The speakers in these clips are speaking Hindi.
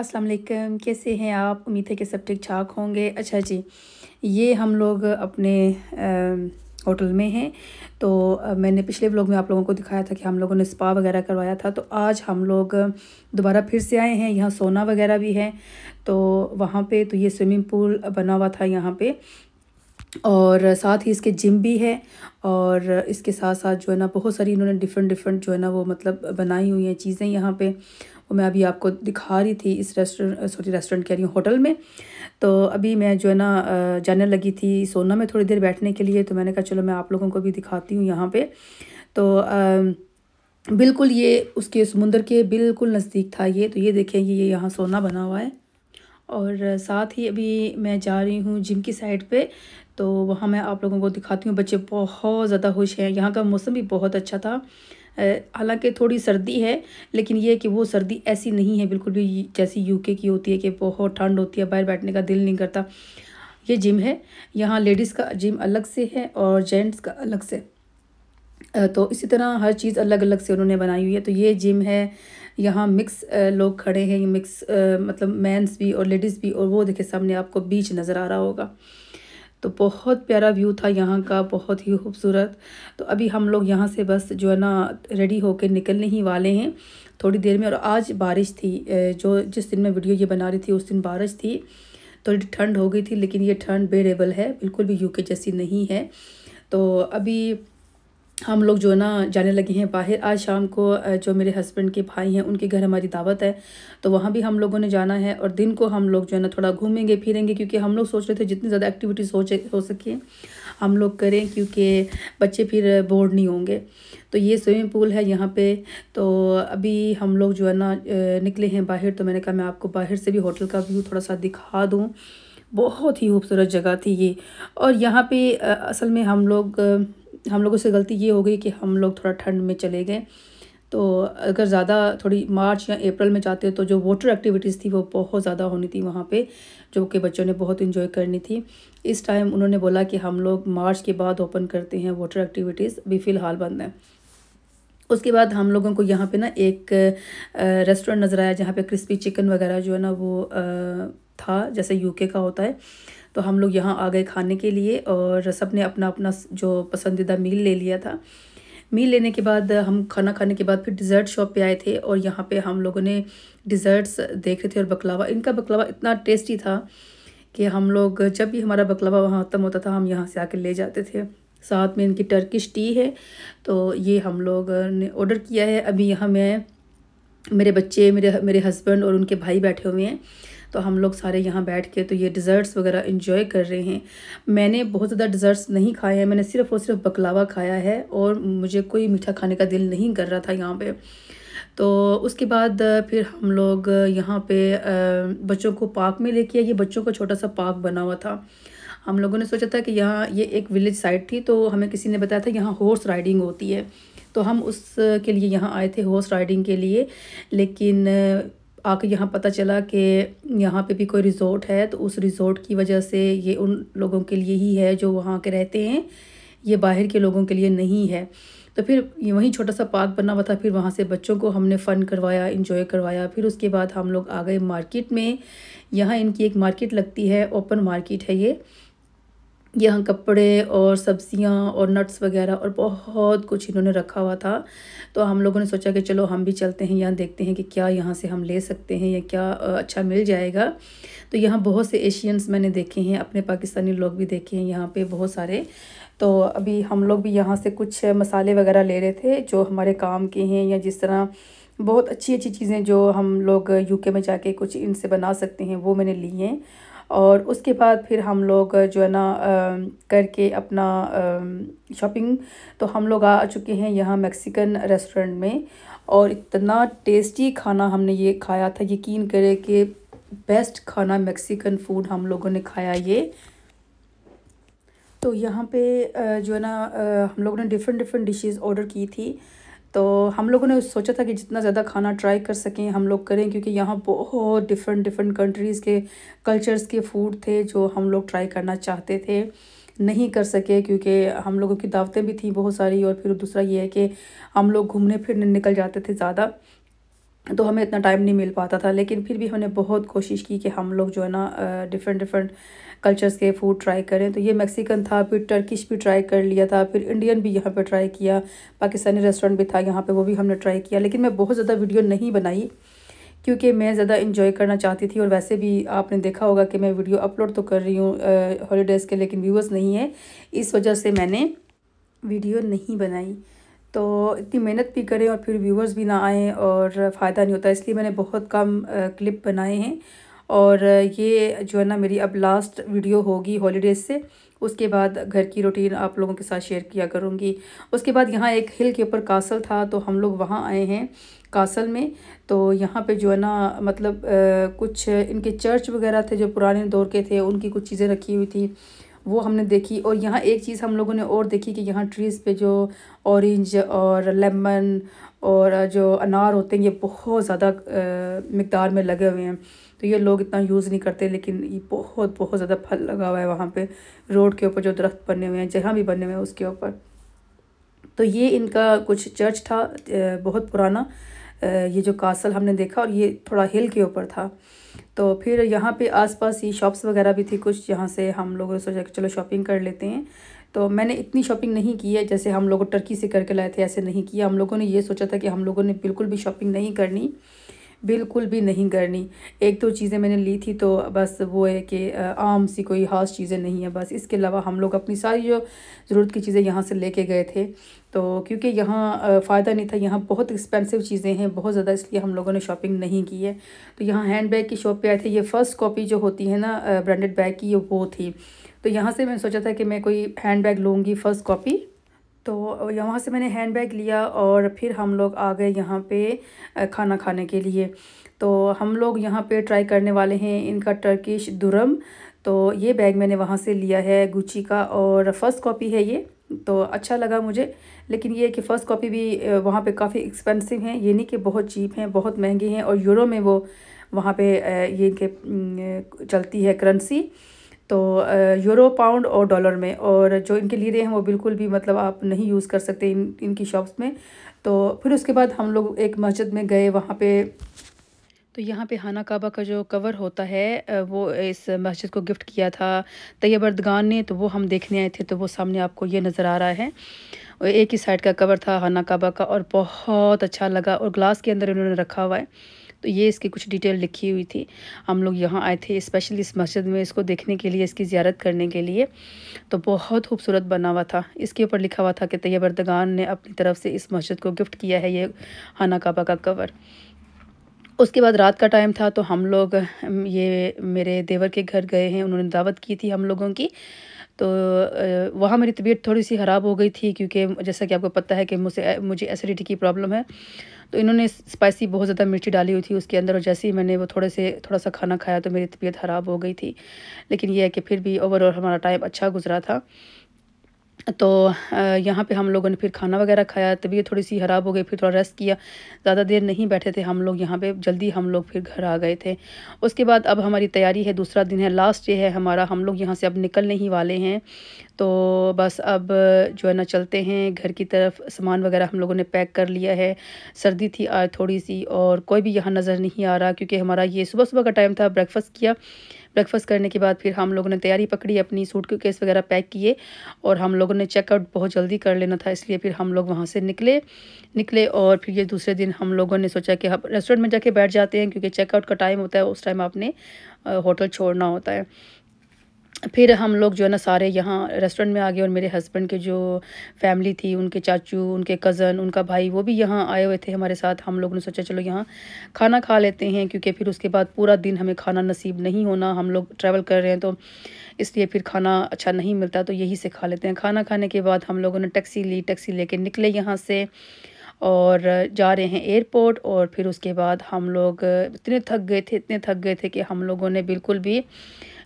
अस्सलाम वालेकुम कैसे हैं आप उम्मीद है कि सब ठीक ठाक होंगे अच्छा जी ये हम लोग अपने होटल में हैं तो मैंने पिछले व्लॉग में आप लोगों को दिखाया था कि हम लोगों ने स्पा वगैरह करवाया था तो आज हम लोग दोबारा फिर से आए हैं यहाँ सोना वगैरह भी है तो वहाँ पे तो ये स्विमिंग पूल बना हुआ था यहाँ पे और साथ ही इसके जिम भी है और इसके साथ साथ जो है ना बहुत सारी इन्होंने डिफरेंट डिफरेंट जो है ना वो मतलब बनाई हुई हैं चीज़ें यहाँ पर वो मैं अभी आपको दिखा रही थी इस रेस्टोरेंट सॉरी रेस्टोरेंट कह रही हूँ होटल में तो अभी मैं जो है ना जाने लगी थी सोना में थोड़ी देर बैठने के लिए तो मैंने कहा चलो मैं आप लोगों को भी दिखाती हूँ यहाँ पर तो आ, बिल्कुल ये उसके समुंदर के बिल्कुल नज़दीक था ये तो ये देखें ये यहाँ सोना बना हुआ है और साथ ही अभी मैं जा रही हूँ जिम की साइड पे तो वहाँ मैं आप लोगों को दिखाती हूँ बच्चे बहुत ज़्यादा खुश हैं यहाँ का मौसम भी बहुत अच्छा था हालांकि थोड़ी सर्दी है लेकिन ये कि वो सर्दी ऐसी नहीं है बिल्कुल भी जैसी यूके की होती है कि बहुत ठंड होती है बाहर बैठने का दिल नहीं करता ये जिम है यहाँ लेडीज़ का जिम अलग से है और जेंट्स का अलग से तो इसी तरह हर चीज़ अलग अलग से उन्होंने बनाई हुई है तो ये जिम है यहाँ मिक्स लोग खड़े हैं मिक्स मतलब मैंस भी और लेडीज़ भी और वो देखे सामने आपको बीच नज़र आ रहा होगा तो बहुत प्यारा व्यू था यहाँ का बहुत ही खूबसूरत तो अभी हम लोग यहाँ से बस जो है ना रेडी होके निकलने ही वाले हैं थोड़ी देर में और आज बारिश थी जो जिस दिन मैं वीडियो ये बना रही थी उस दिन बारिश थी थोड़ी ठंड हो गई थी लेकिन ये ठंड बेरेबल है बिल्कुल भी यूके जैसी नहीं है तो अभी हम लोग जो है ना जाने लगे हैं बाहर आज शाम को जो मेरे हस्बैंड के भाई हैं उनके घर हमारी दावत है तो वहाँ भी हम लोगों ने जाना है और दिन को हम लोग जो है ना थोड़ा घूमेंगे फिरेंगे क्योंकि हम लोग सोच रहे थे जितनी ज़्यादा एक्टिविटीज़ हो हो सके हम लोग करें क्योंकि बच्चे फिर बोर्ड नहीं होंगे तो ये स्विमिंग पूल है यहाँ पे तो अभी हम लोग जो है ना निकले हैं बाहर तो मैंने कहा मैं आपको बाहर से भी होटल का व्यू थोड़ा सा दिखा दूँ बहुत ही खूबसूरत जगह थी ये और यहाँ पे असल में हम लोग हम लोगों से गलती ये हो गई कि हम लोग थोड़ा ठंड में चले गए तो अगर ज़्यादा थोड़ी मार्च या अप्रैल में जाते तो जो वाटर एक्टिविटीज़ थी वो बहुत ज़्यादा होनी थी वहाँ पे जो कि बच्चों ने बहुत इन्जॉय करनी थी इस टाइम उन्होंने बोला कि हम लोग मार्च के बाद ओपन करते हैं वाटर एक्टिविटीज़ भी फ़िलहाल बंद हैं उसके बाद हम लोगों को यहाँ पे ना एक रेस्टोरेंट नज़र आया जहाँ पे क्रिस्पी चिकन वगैरह जो है ना वो था जैसे यूके का होता है तो हम लोग यहाँ आ गए खाने के लिए और सब ने अपना अपना जो पसंदीदा मील ले लिया था मील लेने के बाद हम खाना खाने के बाद फिर डिज़र्ट शॉप पे आए थे और यहाँ पे हम लोगों ने डिज़र्ट्स देख रहे थे और बकलावा इनका बकलावा इतना टेस्टी था कि हम लोग जब भी हमारा बकलावा वहाँ ख़त्म होता था हम यहाँ से आकर ले जाते थे साथ में इनकी टर्किश टी है तो ये हम लोग ने ऑर्डर किया है अभी यहाँ मैं मेरे बच्चे मेरे मेरे हस्बैंड और उनके भाई बैठे हुए हैं तो हम लोग सारे यहाँ बैठ के तो ये डिज़र्ट्स वगैरह इन्जॉय कर रहे हैं मैंने बहुत ज़्यादा डिज़र्ट्स नहीं खाए हैं मैंने सिर्फ़ और सिर्फ बकलावा खाया है और मुझे कोई मीठा खाने का दिल नहीं कर रहा था यहाँ पर तो उसके बाद फिर हम लोग यहाँ पे बच्चों को पार्क में लेके आए ये बच्चों का छोटा सा पार्क बना हुआ था हम लोगों ने सोचा था कि यहाँ ये एक विलेज साइड थी तो हमें किसी ने बताया था यहाँ हॉर्स राइडिंग होती है तो हम उसके लिए यहाँ आए थे हॉर्स राइडिंग के लिए लेकिन आकर यहाँ पता चला कि यहाँ पे भी कोई रिज़ोर्ट है तो उस रिज़ोर्ट की वजह से ये उन लोगों के लिए ही है जो वहाँ के रहते हैं ये बाहर के लोगों के लिए नहीं है तो फिर वहीं छोटा सा पार्क बना हुआ था फिर वहाँ से बच्चों को हमने फ़न करवाया इन्जॉय करवाया फिर उसके बाद हम लोग आ गए मार्केट में यहाँ इनकी एक मार्केट लगती है ओपन मार्केट है ये यहाँ कपड़े और सब्जियाँ और नट्स वगैरह और बहुत कुछ इन्होंने रखा हुआ था तो हम लोगों ने सोचा कि चलो हम भी चलते हैं यहाँ देखते हैं कि क्या यहाँ से हम ले सकते हैं या क्या अच्छा मिल जाएगा तो यहाँ बहुत से एशियंस मैंने देखे हैं अपने पाकिस्तानी लोग भी देखे हैं यहाँ पे बहुत सारे तो अभी हम लोग भी यहाँ से कुछ मसाले वगैरह ले रहे थे जो हमारे काम के हैं या जिस तरह बहुत अच्छी अच्छी चीज़ें जो हम लोग यूके में जाके कुछ इनसे बना सकते हैं वो मैंने ली हैं और उसके बाद फिर हम लोग जो है ना करके अपना शॉपिंग तो हम लोग आ चुके हैं यहाँ मैक्सिकन रेस्टोरेंट में और इतना टेस्टी खाना हमने ये खाया था यकीन करें कि बेस्ट खाना मैक्सिकन फूड हम लोगों ने खाया ये तो यहाँ पे जो है ना हम लोगों ने डिफरेंट डिफरेंट डिशेस ऑर्डर की थी तो हम लोगों ने सोचा था कि जितना ज़्यादा खाना ट्राई कर सकें हम लोग करें क्योंकि यहाँ बहुत डिफरेंट डिफरेंट कंट्रीज़ के कल्चर्स के फूड थे जो हम लोग ट्राई करना चाहते थे नहीं कर सके क्योंकि हम लोगों की दावतें भी थी बहुत सारी और फिर दूसरा ये है कि हम लोग घूमने फिरने निकल जाते थे ज़्यादा तो हमें इतना टाइम नहीं मिल पाता था लेकिन फिर भी हमने बहुत कोशिश की कि हम लोग जो है ना डिफरेंट डिफरेंट कल्चर्स के फूड ट्राई करें तो ये मेक्सिकन था फिर टर्किश भी ट्राई कर लिया था फिर इंडियन भी यहाँ पे ट्राई किया पाकिस्तानी रेस्टोरेंट भी था यहाँ पे वो भी हमने ट्राई किया लेकिन मैं बहुत ज़्यादा वीडियो नहीं बनाई क्योंकि मैं ज़्यादा इन्जॉय करना चाहती थी और वैसे भी आपने देखा होगा कि मैं वीडियो अपलोड तो कर रही हूँ हॉलीडेज़ के लेकिन व्यूअर्स नहीं है इस वजह से मैंने वीडियो नहीं बनाई तो इतनी मेहनत भी करें और फिर व्यूवर्स भी ना आएँ और फ़ायदा नहीं होता इसलिए मैंने बहुत कम क्लिप बनाए हैं और ये जो है ना मेरी अब लास्ट वीडियो होगी हॉलीडेज़ से उसके बाद घर की रूटीन आप लोगों के साथ शेयर किया करूँगी उसके बाद यहाँ एक हिल के ऊपर कासल था तो हम लोग वहाँ आए हैं कासल में तो यहाँ पे जो है ना मतलब आ, कुछ इनके चर्च वगैरह थे जो पुराने दौर के थे उनकी कुछ चीज़ें रखी हुई थी वो हमने देखी और यहाँ एक चीज़ हम लोगों ने और देखी कि यहाँ ट्रीज़ पे जो ऑरेंज और लेमन और जो अनार होते हैं ये बहुत ज़्यादा मकदार में लगे हुए हैं तो ये लोग इतना यूज़ नहीं करते लेकिन ये बहुत बहुत ज़्यादा फल लगा हुआ है वहाँ पे रोड के ऊपर जो दरख्त बने हुए हैं जहाँ भी बने हुए हैं उसके ऊपर तो ये इनका कुछ चर्च था बहुत पुराना ये जो कासल हमने देखा और ये थोड़ा हिल के ऊपर था तो फिर यहाँ पे आसपास ये शॉप्स वगैरह भी थी कुछ यहाँ से हम लोगों ने सोचा कि चलो शॉपिंग कर लेते हैं तो मैंने इतनी शॉपिंग नहीं की है जैसे हम लोग टर्की से करके लाए थे ऐसे नहीं किया हम लोगों ने ये सोचा था कि हम लोगों ने बिल्कुल भी शॉपिंग नहीं करनी बिल्कुल भी नहीं करनी एक दो तो चीज़ें मैंने ली थी तो बस वो है कि आम सी कोई खास चीज़ें नहीं है बस इसके अलावा हम लोग अपनी सारी जो ज़रूरत की चीज़ें यहाँ से लेके गए थे तो क्योंकि यहाँ फ़ायदा नहीं था यहाँ बहुत एक्सपेंसिव चीज़ें हैं बहुत ज़्यादा इसलिए हम लोगों ने शॉपिंग नहीं की है तो यहाँ हैंड बैग की शॉप पे आए थे ये फ़र्स्ट कॉपी जो होती है ना ब्रांडेड बैग की ये वो थी तो यहाँ से मैंने सोचा था कि मैं कोई हैंड बैग लूँगी फ़र्स्ट कॉपी तो यहाँ से मैंने हैंड बैग लिया और फिर हम लोग आ गए यहाँ पर खाना खाने के लिए तो हम लोग यहाँ पर ट्राई करने वाले हैं इनका टर्किश दुरम तो ये बैग मैंने वहाँ से लिया है गुची का और फ़र्स्ट कॉपी है ये तो अच्छा लगा मुझे लेकिन ये कि फ़र्स्ट कॉपी भी वहाँ पे काफ़ी एक्सपेंसिव हैं ये नहीं कि बहुत चीप हैं बहुत महंगी हैं और यूरो में वो वहाँ पे ये इनके चलती है करेंसी तो यूरो पाउंड और डॉलर में और जो इनके लीरे हैं वो बिल्कुल भी मतलब आप नहीं यूज़ कर सकते इन इनकी शॉप्स में तो फिर उसके बाद हम लोग एक मस्जिद में गए वहाँ पर तो यहाँ पे हाना काबा का जो कवर होता है वो इस मस्जिद को गिफ्ट किया था तैयब अर्दगान ने तो वो हम देखने आए थे तो वो सामने आपको ये नज़र आ रहा है एक ही साइड का कवर था हाना काबा का और बहुत अच्छा लगा और ग्लास के अंदर इन्होंने रखा हुआ है तो ये इसकी कुछ डिटेल लिखी हुई थी हम लोग यहाँ आए थे स्पेशली इस मस्जिद में इसको देखने के लिए इसकी ज़्यारत करने के लिए तो बहुत खूबसूरत बना हुआ था इसके ऊपर लिखा हुआ था कि तैयब अर्दगान ने अपनी तरफ से इस मस्जिद को गिफ्ट किया है ये हाना काबा का कवर उसके बाद रात का टाइम था तो हम लोग ये मेरे देवर के घर गए हैं उन्होंने दावत की थी हम लोगों की तो वहाँ मेरी तबीयत थोड़ी सी ख़राब हो गई थी क्योंकि जैसा कि आपको पता है कि मुझे मुझे एसिडिटी की प्रॉब्लम है तो इन्होंने स्पाइसी बहुत ज़्यादा मिर्ची डाली हुई थी उसके अंदर और जैसे ही मैंने वो थोड़े से थोड़ा सा खाना खाया तो मेरी तबीयत ख़राब हो गई थी लेकिन यह है कि फिर भी ओवरऑल हमारा टाइम अच्छा गुजरा था तो यहाँ पे हम लोगों ने फिर खाना वगैरह खाया तबीयत थोड़ी सी ख़राब हो गई फिर थोड़ा रेस्ट किया ज़्यादा देर नहीं बैठे थे हम लोग यहाँ पे जल्दी हम लोग फिर घर आ गए थे उसके बाद अब हमारी तैयारी है दूसरा दिन है लास्ट डे है हमारा हम लोग यहाँ से अब निकलने ही वाले हैं तो बस अब जो है ना चलते हैं घर की तरफ सामान वगैरह हम लोगों ने पैक कर लिया है सर्दी थी आज थोड़ी सी और कोई भी यहाँ नज़र नहीं आ रहा क्योंकि हमारा ये सुबह सुबह का टाइम था ब्रेकफास्ट किया ब्रेकफास्ट करने के बाद फिर हम लोगों ने तैयारी पकड़ी अपनी सूट केस वगैरह पैक किए और हम लोगों ने चेकआउट बहुत जल्दी कर लेना था इसलिए फिर हम लोग वहाँ से निकले निकले और फिर ये दूसरे दिन हम लोगों ने सोचा कि हम रेस्टोरेंट में जाके बैठ जाते हैं क्योंकि चेकआउट का टाइम होता है उस टाइम आपने होटल छोड़ना होता है फिर हम लोग जो है ना सारे यहाँ रेस्टोरेंट में आ गए और मेरे हस्बैंड के जो फैमिली थी उनके चाचू उनके कज़न उनका भाई वो भी यहाँ आए हुए थे हमारे साथ हम लोग ने सोचा चलो यहाँ खाना खा लेते हैं क्योंकि फिर उसके बाद पूरा दिन हमें खाना नसीब नहीं होना हम लोग ट्रैवल कर रहे हैं तो इसलिए फिर खाना अच्छा नहीं मिलता तो यही से खा लेते हैं खाना खाने के बाद हम लोगों ने टैक्सी ली टैक्सी ले निकले यहाँ से और जा रहे हैं एयरपोर्ट और फिर उसके बाद हम लोग इतने थक गए थे इतने थक गए थे कि हम लोगों ने बिल्कुल भी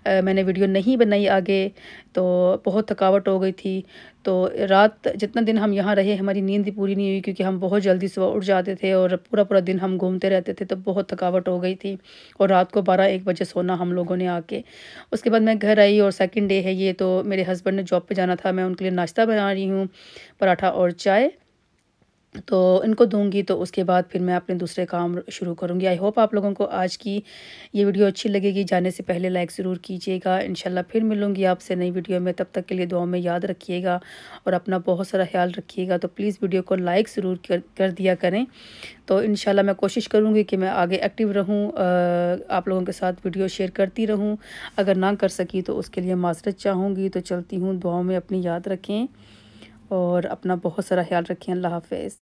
मैंने वीडियो नहीं बनाई आगे तो बहुत थकावट हो गई थी तो रात जितना दिन हम यहाँ रहे हमारी नींद भी पूरी नहीं हुई क्योंकि हम बहुत जल्दी सुबह उठ जाते थे और पूरा पूरा दिन हम घूमते रहते थे तो बहुत थकावट हो गई थी और रात को बारह एक बजे सोना हम लोगों ने आके उसके बाद मैं घर आई और सेकेंड डे है ये तो मेरे हस्बैंड ने जॉब पर जाना था मैं उनके लिए नाश्ता बना रही हूँ पराठा और चाय तो इनको दूंगी तो उसके बाद फिर मैं अपने दूसरे काम शुरू करूंगी आई होप आप लोगों को आज की ये वीडियो अच्छी लगेगी जाने से पहले लाइक ज़रूर कीजिएगा इन फिर मिलूंगी आपसे नई वीडियो में तब तक के लिए दुआ में याद रखिएगा और अपना बहुत सारा ख्याल रखिएगा तो प्लीज़ वीडियो को लाइक ज़रूर कर, कर दिया करें तो इन मैं कोशिश करूँगी कि मैं आगे एक्टिव रहूँ आप लोगों के साथ वीडियो शेयर करती रहूँ अगर ना कर सकी तो उसके लिए माजरत चाहूँगी तो चलती हूँ दुआओं में अपनी याद रखें और अपना बहुत सारा ख्याल रखें अल्लाह हाफिज़